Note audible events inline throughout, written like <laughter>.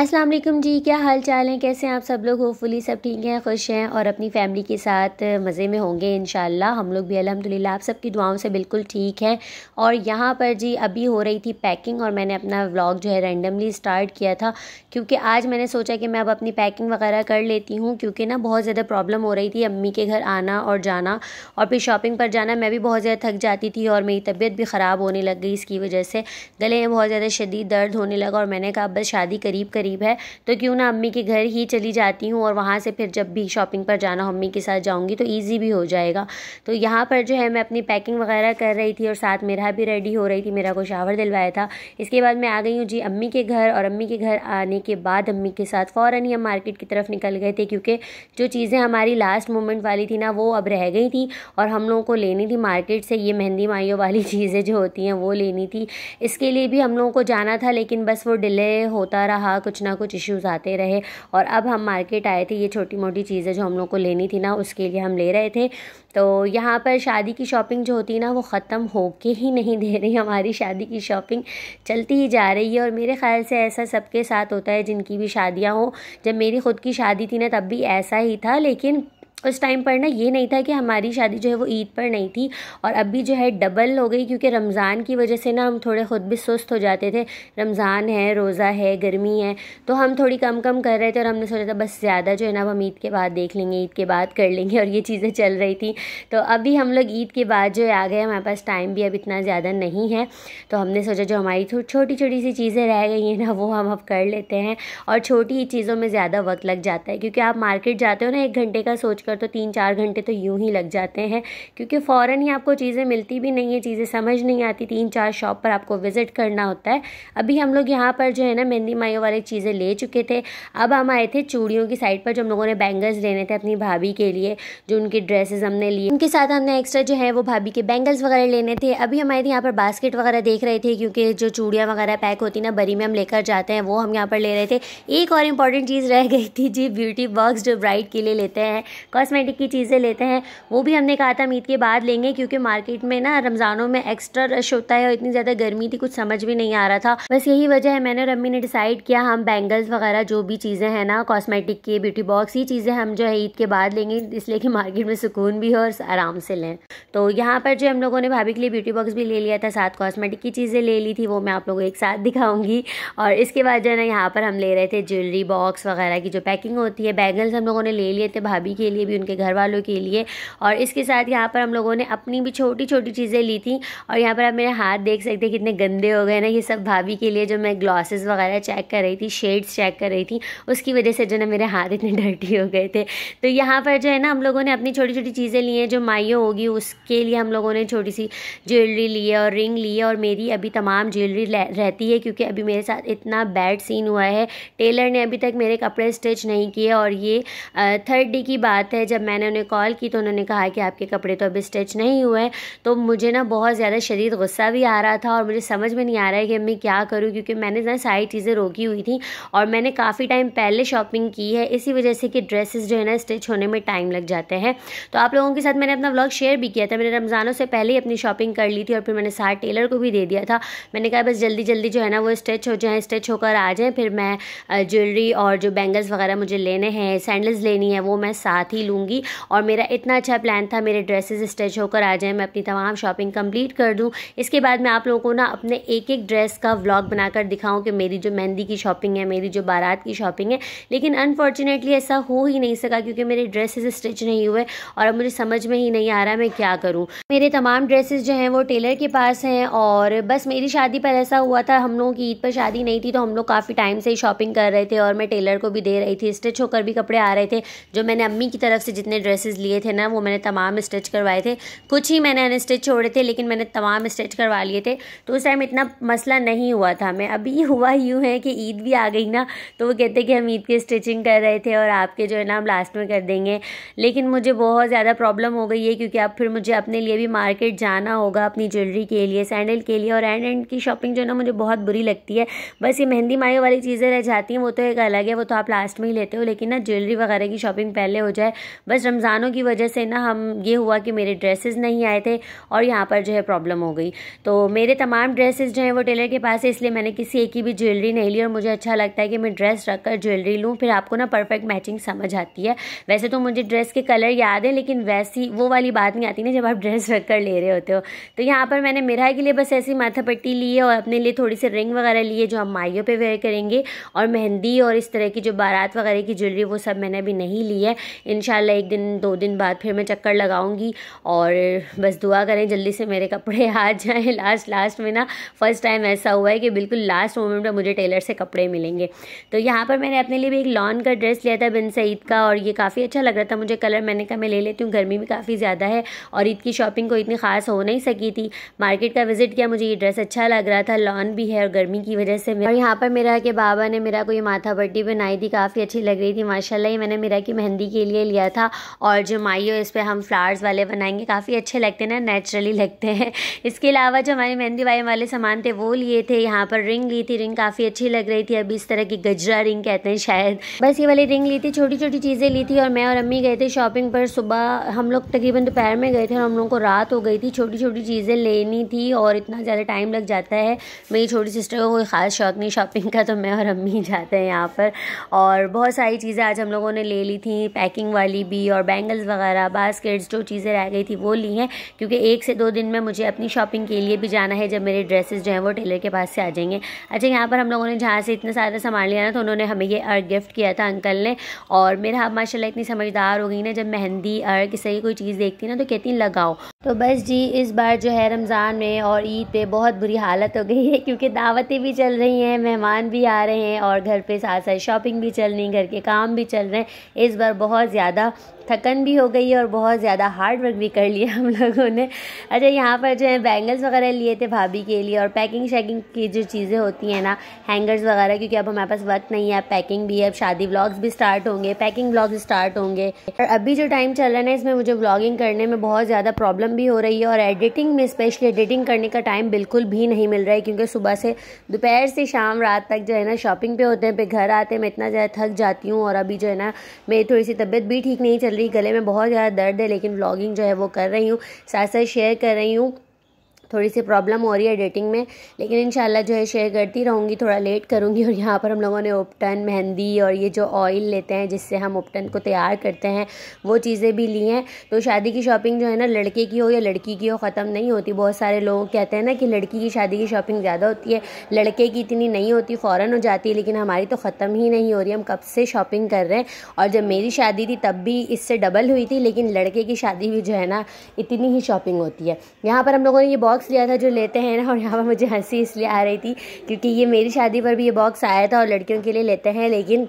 अस्सलाम वालेकुम जी क्या हाल चाल हैं कैसे हैं आप सब लोग होपफुली सब ठीक हैं खुश हैं और अपनी फैमिली के साथ मज़े में होंगे इन हम लोग भी अल्हम्दुलिल्लाह आप सबकी दुआओं से बिल्कुल ठीक हैं और यहाँ पर जी अभी हो रही थी पैकिंग और मैंने अपना व्लॉग जो है रैंडमली स्टार्ट किया था क्योंकि आज मैंने सोचा कि मैं अब अपनी पैकिंग वगैरह कर लेती हूँ क्योंकि ना बहुत ज़्यादा प्रॉब्लम हो रही थी अम्मी के घर आना और जाना और फिर शॉपिंग पर जाना मैं भी बहुत ज़्यादा थक जाती थी और मेरी तबीयत भी ख़राब होने लग गई इसकी वजह से गले में बहुत ज़्यादा शदीद दर्द होने लगा और मैंने कहा बस शादी करीब करीब है तो क्यों ना अम्मी के घर ही चली जाती हूँ और वहाँ से फिर जब भी शॉपिंग पर जाना अम्मी के साथ जाऊँगी तो ईजी भी हो जाएगा तो यहाँ पर जो है मैं अपनी पैकिंग वगैरह कर रही थी और साथ मेरा भी रेडी हो रही थी मेरा को शावर दिलवाया था इसके बाद मैं आ गई हूँ जी अम्मी के घर और अम्मी के घर आने के बाद अम्मी के साथ फ़ौर ही हम मार्केट की तरफ निकल गए थे क्योंकि जो चीज़ें हमारी लास्ट मोमेंट वाली थी ना वो अब रह गई थी और हम लोगों को लेनी थी मार्केट से ये मेहंदी माइयों वाली <laughs> चीज़ें जो होती हैं वो लेनी थी इसके लिए भी हम लोगों को जाना था लेकिन बस वो डिले होता रहा कुछ कुछ ना कुछ इश्यूज़ आते रहे और अब हम मार्केट आए थे ये छोटी मोटी चीज़ें जो हम लोग को लेनी थी ना उसके लिए हम ले रहे थे तो यहाँ पर शादी की शॉपिंग जो होती है ना वो ख़त्म हो के ही नहीं दे रही हमारी शादी की शॉपिंग चलती ही जा रही है और मेरे ख्याल से ऐसा सबके साथ होता है जिनकी भी शादियाँ हों जब मेरी ख़ुद की शादी थी ना तब भी ऐसा ही था लेकिन उस टाइम पर ना ये नहीं था कि हमारी शादी जो है वो ईद पर नहीं थी और अभी जो है डबल हो गई क्योंकि रमज़ान की वजह से ना हम थोड़े ख़ुद भी सुस्त हो जाते थे रमज़ान है रोज़ा है गर्मी है तो हम थोड़ी कम कम कर रहे थे और हमने सोचा था बस ज़्यादा जो है ना हम ईद के बाद देख लेंगे ईद के बाद कर लेंगे और ये चीज़ें चल रही थी तो अभी हम लोग ईद के बाद जो है आ गए हमारे पास टाइम भी अब इतना ज़्यादा नहीं है तो हमने सोचा जो हमारी छोटी छोटी सी चीज़ें रह गई हैं ना वो हम अब कर लेते हैं और छोटी ही चीज़ों में ज़्यादा वक्त लग जाता है क्योंकि आप मार्केट जाते हो ना एक घंटे का सोच कर तो तीन चार घंटे तो यूँ ही लग जाते हैं क्योंकि फ़ौर ही आपको चीज़ें मिलती भी नहीं है चीज़ें समझ नहीं आती तीन चार शॉप पर आपको विज़िट करना होता है अभी हम लोग यहाँ पर जो है ना मेहंदी माइयों वाले चीज़ें ले चुके थे अब हम आए थे चूड़ियों की साइड पर जो हम लोगों ने बैंगल्स लेने थे अपनी भाभी के लिए जो उनके ड्रेसेस हमने लिए उनके साथ हमने एक्स्ट्रा जो है वो भाभी के बैंगल्स वगैरह लेने थे अभी हमारे यहाँ पर बास्केट वगैरह देख रहे थे क्योंकि जो चूड़ियाँ वगैरह पैक होती ना बरी में हम लेकर जाते हैं वो हम यहाँ पर ले रहे थे एक और इम्पॉर्टेंट चीज़ रह गई थी जी ब्यूटी बॉक्स जो ब्राइड के लिए लेते हैं कॉस्मेटिक की चीज़ें लेते हैं वो भी हमने कहा था हम ईद के बाद लेंगे क्योंकि मार्केट में ना रमज़ानों में एक्स्ट्रा रश होता है और इतनी ज़्यादा गर्मी थी कुछ समझ भी नहीं आ रहा था बस यही वजह है मैंने और अम्मी ने डिसाइड किया हम बैंगल्स वगैरह जो भी चीज़ें हैं ना कॉस्मेटिक की ब्यूटी बॉक्स ये चीज़ें हम जो है ईद के बाद लेंगे इसलिए कि मार्केट में सुकून भी हो और आराम से लें तो यहाँ पर जो हम लोगों ने भाभी के लिए ब्यूटी बॉक्स भी ले लिया था साथ कॉस्मेटिक की चीज़ें ले ली थी वो मैं आप लोगों को एक साथ दिखाऊंगी और इसके बाद जो है ना यहाँ पर हम ले रहे थे ज्वेलरी बॉक्स वगैरह की जो पैकिंग होती है बैंगल्स हम लोगों ने ले लिए थे भाभी के लिए लिए भी उनके घर वालों के लिए और इसके साथ यहाँ पर हम लोगों ने अपनी भी छोटी छोटी चीज़ें ली थी और यहाँ पर आप मेरे हाथ देख सकते हैं कितने गंदे हो गए ना ये सब भाभी के लिए जो मैं ग्लासेस वगैरह चेक कर रही थी शेड्स चेक कर रही थी उसकी वजह से जो ना मेरे हाथ इतने डर्टी <laughs> हो गए थे तो यहाँ पर जो है ना हम लोगों ने अपनी छोटी छोटी चीज़ें ली हैं जो माइयों होगी उसके लिए हम लोगों ने छोटी सी ज्वेलरी ली है और रिंग ली है और मेरी अभी तमाम ज्वेलरी रहती है क्योंकि अभी मेरे साथ इतना बैड सीन हुआ है टेलर ने अभी तक मेरे कपड़े स्टिच नहीं किए और ये थर्ड डे की बात है जब मैंने उन्हें कॉल की तो उन्होंने कहा कि आपके कपड़े तो अभी स्टिच नहीं हुए हैं तो मुझे ना बहुत ज़्यादा शदीद गुस्सा भी आ रहा था और मुझे समझ में नहीं आ रहा है कि मैं क्या करूँ क्योंकि मैंने ना सारी चीज़ें रोकी हुई थी और मैंने काफ़ी टाइम पहले शॉपिंग की है इसी वजह से कि ड्रेसेस जो है ना स्टिच होने में टाइम लग जाते हैं तो आप लोगों के साथ मैंने अपना ब्लॉग शेयर भी किया था मैंने रमज़ानों से पहले ही अपनी शॉपिंग कर ली थी और फिर मैंने साथ टेलर को भी दे दिया था मैंने कहा बस जल्दी जल्दी जो है ना वो स्टिच हो जाए स्टिच होकर आ जाएँ फिर मैं ज्वेलरी और जो बैंगल्स वगैरह मुझे लेने हैं सैंडल्स लेनी है वो मैं साथ ही लूँगी और मेरा इतना अच्छा प्लान था मेरे ड्रेसेस स्ट्रेच होकर आ जाएँ मैं अपनी तमाम शॉपिंग कंप्लीट कर दूँ इसके बाद मैं आप लोगों को ना अपने एक एक ड्रेस का व्लॉग बनाकर दिखाऊँ कि मेरी जो मेहंदी की शॉपिंग है मेरी जो बारात की शॉपिंग है लेकिन अनफॉर्चुनेटली ऐसा हो ही नहीं सका क्योंकि मेरे ड्रेसेस स्टिच नहीं हुए और अब मुझे समझ में ही नहीं आ रहा मैं क्या करूँ मेरे तमाम ड्रेसेस जो हैं वो टेलर के पास हैं और बस मेरी शादी पर ऐसा हुआ था हम लोगों की ईद पर शादी नहीं थी तो हम लोग काफ़ी टाइम से ही शॉपिंग कर रहे थे और मैं टेलर को भी दे रही थी स्टिच होकर भी कपड़े आ रहे थे जो मैंने अम्मी की तरफ तरफ से जितने ड्रेसेस लिए थे ना वो मैंने तमाम स्टिच करवाए थे कुछ ही मैंने अनस्टिच छोड़े थे लेकिन मैंने तमाम स्टिच करवा लिए थे तो उस टाइम इतना मसला नहीं हुआ था मैं अभी <laughs> हुआ यूँ है कि ईद भी आ गई ना तो वो कहते कि हम ईद की स्टिचिंग कर रहे थे और आपके जो है ना हम लास्ट में कर देंगे लेकिन मुझे बहुत ज़्यादा प्रॉब्लम हो गई है क्योंकि अब फिर मुझे अपने लिए भी मार्केट जाना होगा अपनी ज्वेलरी के लिए सैंडल के लिए और एंड एंड की शॉपिंग जो है ना मुझे बहुत बुरी लगती है बस ये मेहंदी माई वाली चीज़ें रह जाती हैं वो तो एक अलग है वो तो आप लास्ट में ही लेते हो लेकिन ना ज्वेलरी वगैरह की शॉपिंग पहले हो जाए बस रमज़ानों की वजह से ना हम ये हुआ कि मेरे ड्रेसेस नहीं आए थे और यहाँ पर जो है प्रॉब्लम हो गई तो मेरे तमाम ड्रेसेस जो हैं वो टेलर के पास है इसलिए मैंने किसी एक ही भी ज्वेलरी नहीं ली और मुझे अच्छा लगता है कि मैं ड्रेस रख कर ज्वेलरी लूँ फिर आपको ना परफेक्ट मैचिंग समझ आती है वैसे तो मुझे ड्रेस के कलर याद है लेकिन वैसी वो वाली बात नहीं आती ना जब आप ड्रेस रख कर ले रहे होते हो तो यहाँ पर मैंने मेरा के लिए बस ऐसी माथापट्टी ली है और अपने लिए थोड़ी सी रिंग वगैरह ली है जो हम माइयों पर वेयर करेंगे और मेहंदी और इस तरह की जो बारात वगैरह की ज्वेलरी वो सब मैंने अभी नहीं ली है इन इंशाल्लाह एक दिन दो दिन बाद फिर मैं चक्कर लगाऊंगी और बस दुआ करें जल्दी से मेरे कपड़े <laughs> आ जाएं लास्ट लास्ट में ना फर्स्ट टाइम ऐसा हुआ है कि बिल्कुल लास्ट मोमेंट में मुझे टेलर से कपड़े मिलेंगे तो यहाँ पर मैंने अपने लिए भी एक लॉन का ड्रेस लिया था बिन सईद का और ये काफ़ी अच्छा लग रहा था मुझे कलर मैंने कहा मैं ले लेती हूँ गर्मी भी काफ़ी ज़्यादा है और ईद की शॉपिंग को इतनी ख़ास हो नहीं सकी थी मार्केट का विजिट किया मुझे ये ड्रेस अच्छा लग रहा था लॉन भी है और गर्मी की वजह से और यहाँ पर मेरा के बाबा ने मेरा कोई माथा बट्टी बनाई थी काफ़ी अच्छी लग रही थी माशाला मैंने मेरा की मेहंदी के लिए लिया किया था और जो है इस पर हम फ्लावर्स वाले बनाएंगे काफ़ी अच्छे लगते हैं ना नेचुरली लगते हैं इसके अलावा जो हमारे मेहंदी वाई वाले सामान थे वो लिए थे यहाँ पर रिंग ली थी रिंग काफ़ी अच्छी लग रही थी अभी इस तरह की गजरा रिंग कहते हैं शायद बस ये वाली रिंग ली थी छोटी छोटी चीज़ें ली थी और मैं और अम्मी गए थे शॉपिंग पर सुबह हम लोग तकरीबन दोपहर में गए थे और हम लोगों को रात हो गई थी छोटी छोटी चीज़ें लेनी थी और इतना ज़्यादा टाइम लग जाता है मेरी छोटी सिस्टर को कोई ख़ास शौक नहीं शॉपिंग का तो मैं और अम्मी जाते हैं यहाँ पर और बहुत सारी चीज़ें आज हम लोगों ने ले ली थी पैकिंग वाली भी और बैंगल्स वगैरह बास्केट्स जो चीज़ें रह गई थी वो ली हैं क्योंकि एक से दो दिन में मुझे अपनी शॉपिंग के लिए भी जाना है जब मेरे ड्रेसेस जो हैं वो टेलर के पास से आ जाएंगे अच्छा यहाँ पर हम लोगों ने जहाँ से इतना सारा सामान लिया ना तो उन्होंने हमें ये अर्ग गिफ्ट किया था अंकल ने और मेरा हाँ माशाला इतनी समझदार हो गई ना जब मेहंदी अर्ग इस कोई चीज़ देखती ना तो कहती लगाओ तो बस जी इस बार जो है रमज़ान में और ईद पर बहुत बुरी हालत हो गई है क्योंकि दावतें भी चल रही हैं मेहमान भी आ रहे हैं और घर पर साथ साथ शॉपिंग भी चल रही घर के काम भी चल रहे हैं इस बार बहुत ज़्यादा ज़्यादा थकन भी हो गई है और बहुत ज़्यादा हार्ड वर्क भी कर लिया हम लोगों ने अच्छा यहाँ पर जो है बैंगल्स वगैरह लिए थे भाभी के लिए और पैकिंग शैकिंग की जो चीज़ें होती हैं ना हैंगर्स वगैरह क्योंकि अब हमारे पास वक्त नहीं है अब पैकिंग भी है अब शादी ब्लॉग्स भी स्टार्ट होंगे पैकिंग ब्लॉग्स स्टार्ट होंगे और अभी जो टाइम चल रहा है ना इसमें मुझे ब्लॉगिंग करने में बहुत ज़्यादा प्रॉब्लम भी हो रही है और एडिटिंग में स्पेशली एडिटिंग करने का टाइम बिल्कुल भी नहीं मिल रहा है क्योंकि सुबह से दोपहर से शाम रात तक जो है ना शॉपिंग पे होते हैं फिर घर आते हैं मैं इतना ज़्यादा थक जाती हूँ और अभी जो है ना मेरी थोड़ी सी तबीयत भी ठीक नहीं चल चल रही गले में बहुत ज़्यादा दर्द है लेकिन ब्लॉगिंग जो है वो कर रही हूँ साथ साथ शेयर कर रही हूँ थोड़ी सी प्रॉब्लम हो रही है एडिटिंग में लेकिन इन जो है शेयर करती रहूँगी थोड़ा लेट करूँगी और यहाँ पर हम लोगों ने उपटन मेहंदी और ये जो ऑयल लेते हैं जिससे हम उपटन को तैयार करते हैं वो चीज़ें भी ली हैं तो शादी की शॉपिंग जो है ना लड़के की हो या लड़की की हो ख़त्म नहीं होती बहुत सारे लोग कहते हैं ना कि लड़की की शादी की शॉपिंग ज़्यादा होती है लड़के की इतनी नहीं होती फ़ौरन हो जाती है लेकिन हमारी तो ख़त्म ही नहीं हो रही हम कब से शॉपिंग कर रहे हैं और जब मेरी शादी थी तब भी इससे डबल हुई थी लेकिन लड़के की शादी भी जो है ना इतनी ही शॉपिंग होती है यहाँ पर हम लोगों ने ये बॉक्स बॉक्स लिया था जो लेते हैं ना और यहाँ पर मुझे हंसी इसलिए आ रही थी क्योंकि ये मेरी शादी पर भी ये बॉक्स आया था और लड़कियों के लिए लेते हैं लेकिन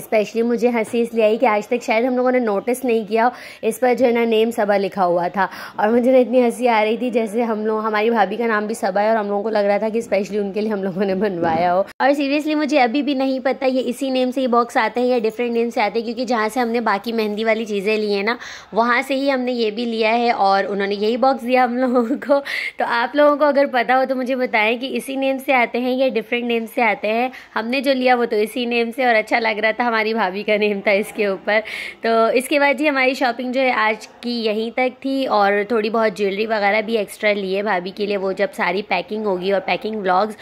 स्पेशली मुझे हंसी इसलिए आई कि आज तक शायद हम लोगों ने नोटिस नहीं किया इस पर जो है ना नेम सबा लिखा हुआ था और मुझे ना इतनी हंसी आ रही थी जैसे हम लोग हमारी भाभी का नाम भी सबा है और हम लोगों को लग रहा था कि स्पेशली उनके लिए हम लोगों ने बनवाया हो और सीरियसली मुझे अभी भी नहीं पता ये इसी नेम से ये बॉक्स आते हैं या डिफरेंट नेम से आते हैं क्योंकि जहाँ से हमने बाकी मेहंदी वाली चीज़ें ली हैं ना वहाँ से ही हमने ये भी लिया है और उन्होंने यही बॉक्स दिया हम लोगों को तो आप लोगों को अगर पता हो तो मुझे बताएं कि इसी नेम से आते हैं या डिफरेंट नेम से आते हैं हमने जो लिया वो तो इसी नेम से और अच्छा लग रहा था हमारी भाभी का नेम था इसके ऊपर तो इसके बाद जी हमारी शॉपिंग जो है आज की यहीं तक थी और थोड़ी बहुत ज्वेलरी वगैरह भी एक्स्ट्रा लिए भाभी के लिए वो जब सारी पैकिंग होगी और पैकिंग ब्लॉग्स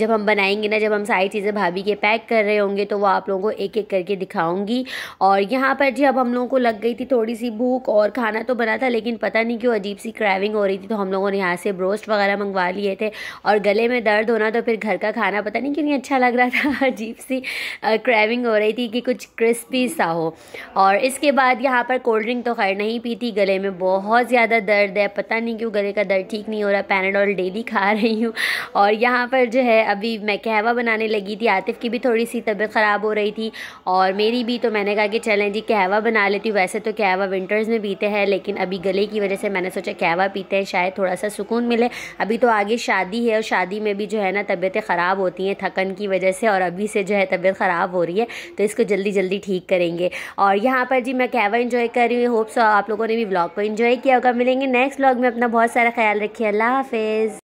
जब हम बनाएंगे ना जब हम सारी चीज़ें भाभी के पैक कर रहे होंगे तो वो आप लोगों को एक एक करके दिखाऊँगी और यहाँ पर जी अब हम लोगों को लग गई थी थोड़ी सी भूख और खाना तो बना था लेकिन पता नहीं क्यों अजीब सी क्रैविंग हो रही थी तो हम लोगों ने यहाँ से ब्रोस्ट वगैरह मंगवा लिए थे और गले में दर्द होना तो फिर घर का खाना पता नहीं क्यों नहीं अच्छा लग रहा था अजीब सी क्रैविंग हो रही थी कि कुछ क्रिस्पी सा हो और इसके बाद यहाँ पर कोल्ड ड्रिंक तो खैर नहीं पीती गले में बहुत ज़्यादा दर्द है पता नहीं क्यों गले का दर्द ठीक नहीं हो रहा पैनाडोल डेली खा <laughs> रही हूँ और यहाँ पर जो है अभी मैं कहवा बनाने लगी थी आतिफ की भी थोड़ी सी तबीयत ख़राब हो रही थी और मेरी भी तो मैंने कहा कि चलें जी कहवा बना लेती हूँ वैसे तो कहवा विंटर्स में पीते हैं लेकिन अभी गले की वजह से मैंने सोचा कहवा पीते हैं शायद थोड़ा सा सुकून मिले अभी तो आगे शादी है और शादी में भी जो है ना तबीयतें ख़राब होती हैं थकन की वजह से और अभी से जो है तबीयत ख़राब हो रही है तो इसको जल्दी जल्दी ठीक करेंगे और यहाँ पर जी मैं कैवा इन्जॉय कर रही हूँ होप्स आप लोगों ने भी ब्लॉग को इन्जॉय किया होगा मिलेंगे नेक्स्ट ब्लॉग में अपना बहुत सारा ख्याल रखिए अल्लाह हाफिज़